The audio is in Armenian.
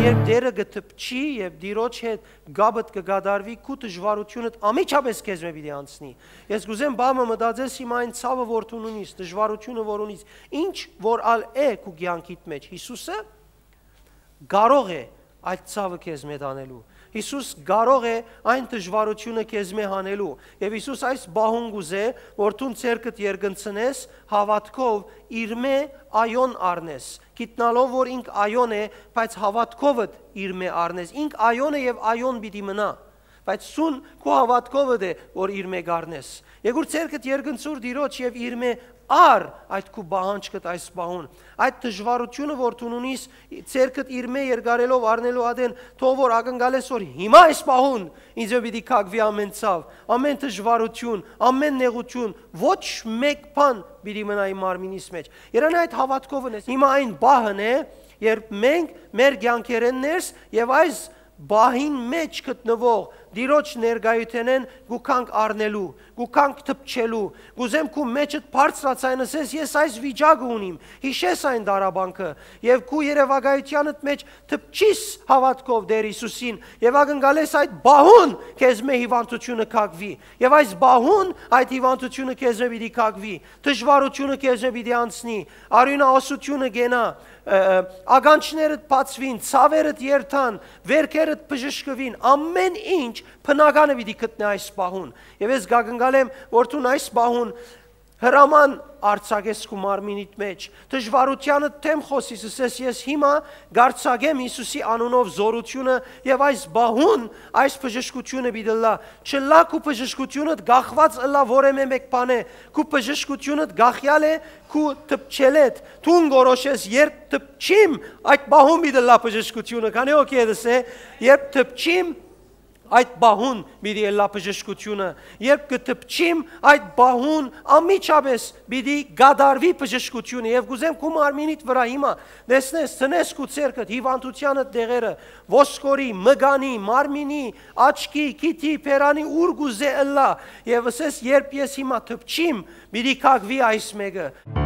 երբ Տերը գտպչի եւ Տիրոջ հետ գաբդ կգադարվի քու դժվարությունդ ամիջապես քեզ մե պիտի անցնի։ Ես գուզեմ բամը մտածես հիմա այն ցավը որ դու ունիս, դժվարությունը որ ունիս, ինչ որ ալ է քու կյանքիդ մեջ։ Հիսուսը կարող է այդ ցավը քեզ մե տանելու։ Հիսուս կարող է այն դժվարությունը քեզ մե հանելու։ Եվ Հիսուս այս բահուն գուզե, որ դու ցերկդ երգնցնես հավատքով իր մե այոն առնես։ Գիտնալով որ ինք այոն է, բայց հավատքովդ իր մե առնես։ Ինք այոն է եւ այոն պիտի մնա։ այոն բայց սուն քո հավատքովը դե որ իր մեկ առնես երկրորդ ցերկդ երկնցուր դիրոջ եւ իր մե ար այդ քու բանջկդ այս բահուն այդ դժվարությունը որ դու ունիս ցերկդ իր մե երգարելով առնելու ադեն թող որ ակնկալես որ հիմա այս բահուն ինձ պիտի քակվի ամեն ցավ ամեն դժվարություն ամեն նեղություն ոչ մեկ բան պիտի մնա իմ մարմինիս մեջ երան այդ հավատքովն է հիմա այն բահն է երբ մենք մեր ցանկերեններս եւ այս բահին մեջ գտնվող դիրոջ ներգայութենեն գուքանք առնելու, գուքանք թփչելու, գուզեմ քու մեջդ բարձրացայնսես, ես այս վիճակը ունիմ, հիշես այն դարաբանքը, եւ քու երևակայությանդ մեջ թփչիս հավատքով դեր Հիսուսին, եւ ակնկալես այդ բահուն քեզ մե հիվանդությունը քաղվի, եւ այս բահուն այդ հիվանդությունը քեզ մե պիտի քաղվի, դժվարությունը քեզ մե պիտի անցնի, արյունաոսությունը գենա, ագանչներդ բացվին, ցավերդ երթան, վերքեր մտքերդ բժշկվին, ամեն ինչ փնականը պիտի գտնի այս պահուն։ Եվ ես գագնգալ եմ, որ դու այս պահուն հրաման արցագեսք ու մարմինիտ մեջ դժվարությանը թեմ խոսիս ասես ես հիմա գարցագեմ Հիսուսի անունով զորությունը եւ այս բահուն այս բժշկությունը բիդլա չլա քու բժշկությունը գախված ըլա որեմե մեկ բան է քու բժշկությունը գախյալ է քու տպչել է թուն գորոշես երբ տպչիմ այդ բահուն բիդլա բժշկությունը քանի օքե դսե երբ տպչիմ այդ բահուն պիտի ելա բժշկությունը, երբ գտպչիմ այդ բահուն ամիջապես պիտի գադարվի բժշկությունը եւ գուզեմ քու մարմինիդ վրա հիմա դեսնես ցնես քու ցերկդ հիվանդությանը դեղերը ոսկորի, մգանի, մարմինի, աչքի, քիթի, փերանի ուր գուզե ելա եւ ասես երբ ես հիմա թփչիմ, պիտի քաղվի այս մեկը